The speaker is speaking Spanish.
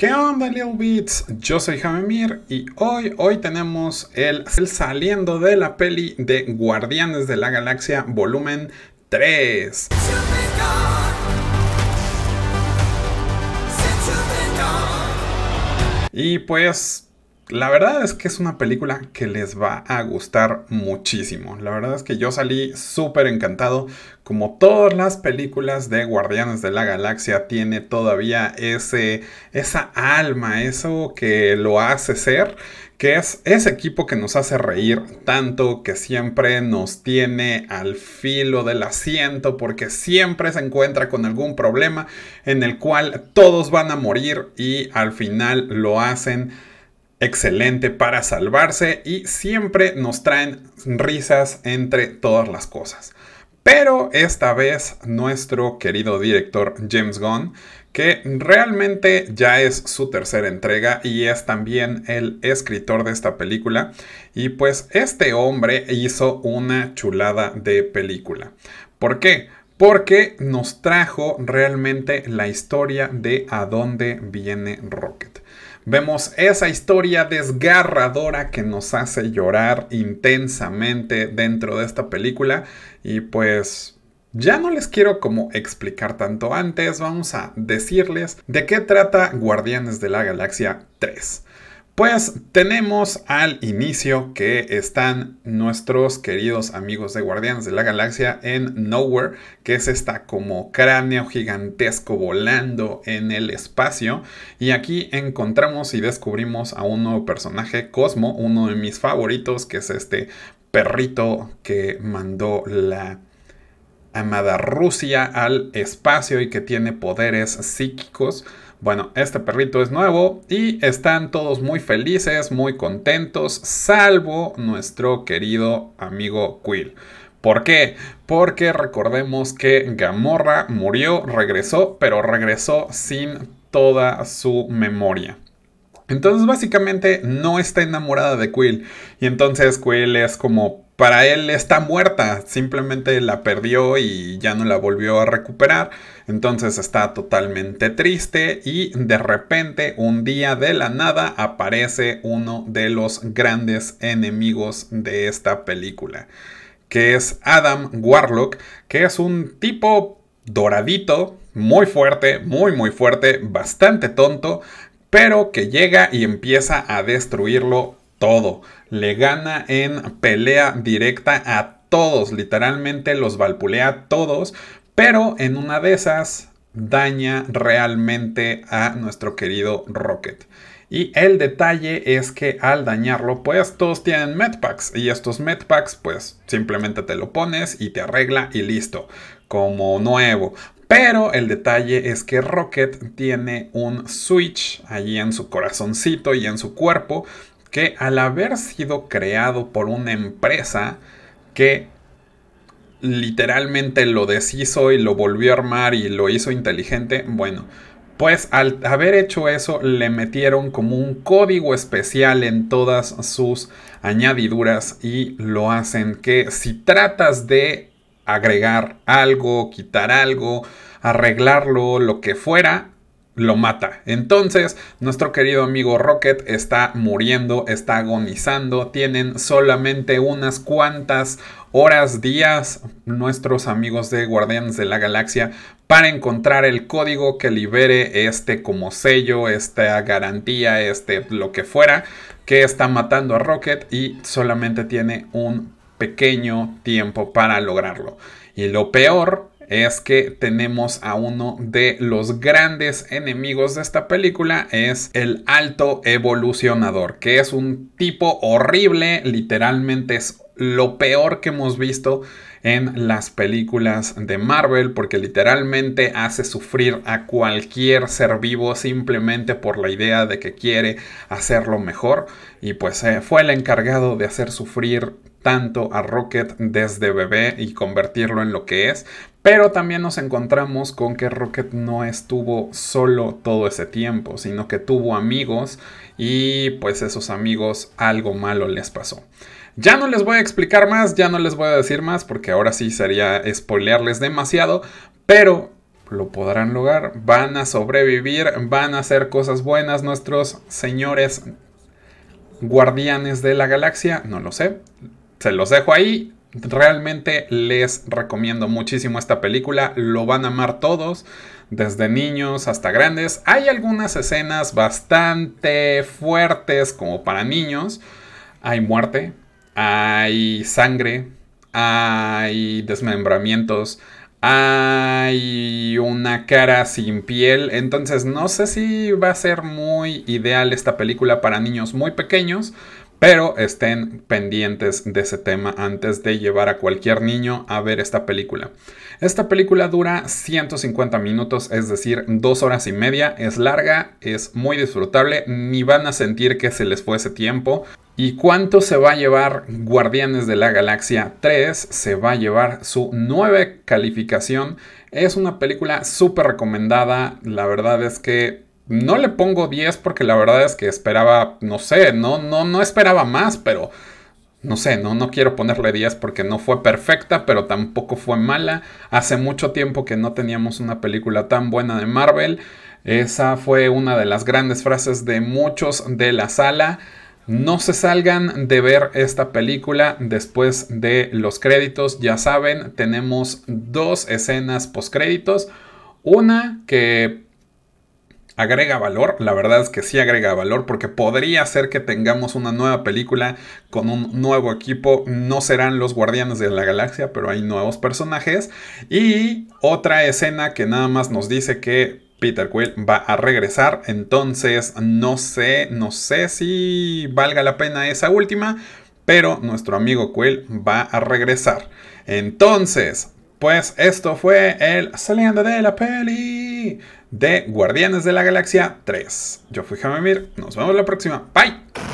¿Qué onda Little Beats? Yo soy Jamemir y hoy, hoy tenemos el, el, saliendo de la peli de Guardianes de la Galaxia volumen 3. Y pues la verdad es que es una película que les va a gustar muchísimo. La verdad es que yo salí súper encantado. Como todas las películas de Guardianes de la Galaxia, tiene todavía ese, esa alma, eso que lo hace ser, que es ese equipo que nos hace reír tanto, que siempre nos tiene al filo del asiento, porque siempre se encuentra con algún problema en el cual todos van a morir y al final lo hacen excelente para salvarse y siempre nos traen risas entre todas las cosas. Pero esta vez nuestro querido director James Gunn, que realmente ya es su tercera entrega y es también el escritor de esta película, y pues este hombre hizo una chulada de película. ¿Por qué? Porque nos trajo realmente la historia de a dónde viene Rocket vemos esa historia desgarradora que nos hace llorar intensamente dentro de esta película y pues... Ya no les quiero como explicar tanto antes, vamos a decirles de qué trata Guardianes de la Galaxia 3. Pues tenemos al inicio que están nuestros queridos amigos de Guardianes de la Galaxia en Nowhere, que es esta como cráneo gigantesco volando en el espacio. Y aquí encontramos y descubrimos a un nuevo personaje, Cosmo, uno de mis favoritos, que es este perrito que mandó la amada Rusia al espacio y que tiene poderes psíquicos. Bueno, este perrito es nuevo y están todos muy felices, muy contentos, salvo nuestro querido amigo Quill. ¿Por qué? Porque recordemos que Gamorra murió, regresó, pero regresó sin toda su memoria. Entonces básicamente no está enamorada de Quill y entonces Quill es como para él está muerta, simplemente la perdió y ya no la volvió a recuperar, entonces está totalmente triste y de repente un día de la nada aparece uno de los grandes enemigos de esta película, que es Adam Warlock, que es un tipo doradito, muy fuerte, muy muy fuerte, bastante tonto, pero que llega y empieza a destruirlo todo. Le gana en pelea directa a todos, literalmente los valpulea a todos, pero en una de esas daña realmente a nuestro querido Rocket. Y el detalle es que al dañarlo, pues todos tienen medpacks. Y estos medpacks, pues simplemente te lo pones y te arregla y listo. Como nuevo. Pero el detalle es que Rocket tiene un switch allí en su corazoncito y en su cuerpo que al haber sido creado por una empresa que literalmente lo deshizo y lo volvió a armar y lo hizo inteligente, bueno, pues al haber hecho eso le metieron como un código especial en todas sus añadiduras y lo hacen que si tratas de agregar algo, quitar algo, arreglarlo, lo que fuera, lo mata. Entonces, nuestro querido amigo Rocket está muriendo, está agonizando. Tienen solamente unas cuantas horas, días, nuestros amigos de Guardianes de la Galaxia para encontrar el código que libere este como sello, esta garantía, este lo que fuera que está matando a Rocket y solamente tiene un pequeño tiempo para lograrlo. Y lo peor es que tenemos a uno de los grandes enemigos de esta película, es el alto evolucionador, que es un tipo horrible, literalmente es lo peor que hemos visto en las películas de Marvel porque literalmente hace sufrir a cualquier ser vivo simplemente por la idea de que quiere hacerlo mejor y pues eh, fue el encargado de hacer sufrir tanto a Rocket desde bebé y convertirlo en lo que es, pero también nos encontramos con que Rocket no estuvo solo todo ese tiempo, sino que tuvo amigos y pues esos amigos algo malo les pasó. Ya no les voy a explicar más, ya no les voy a decir más porque ahora sí sería spoilearles demasiado, pero lo podrán lograr, van a sobrevivir, van a hacer cosas buenas nuestros señores guardianes de la galaxia, no lo sé, se los dejo ahí. Realmente les recomiendo muchísimo esta película, lo van a amar todos, desde niños hasta grandes. Hay algunas escenas bastante fuertes como para niños. Hay muerte, hay sangre, hay desmembramientos, hay una cara sin piel. Entonces no sé si va a ser muy ideal esta película para niños muy pequeños. Pero estén pendientes de ese tema antes de llevar a cualquier niño a ver esta película. Esta película dura 150 minutos, es decir, dos horas y media. Es larga, es muy disfrutable, ni van a sentir que se les fue ese tiempo. ¿Y cuánto se va a llevar Guardianes de la Galaxia 3? Se va a llevar su 9 calificación. Es una película súper recomendada. La verdad es que no le pongo 10 porque la verdad es que esperaba, no sé, no, no, no esperaba más, pero no sé, no, no quiero ponerle 10 porque no fue perfecta, pero tampoco fue mala. Hace mucho tiempo que no teníamos una película tan buena de Marvel. Esa fue una de las grandes frases de muchos de la sala. No se salgan de ver esta película después de los créditos. Ya saben, tenemos dos escenas postcréditos. Una que agrega valor, la verdad es que sí agrega valor porque podría ser que tengamos una nueva película con un nuevo equipo, no serán los guardianes de la galaxia, pero hay nuevos personajes y otra escena que nada más nos dice que Peter Quill va a regresar, entonces no sé, no sé si valga la pena esa última, pero nuestro amigo Quill va a regresar. Entonces, pues esto fue el saliendo de la peli de Guardianes de la Galaxia 3. Yo fui Jamemir, nos vemos la próxima. Bye.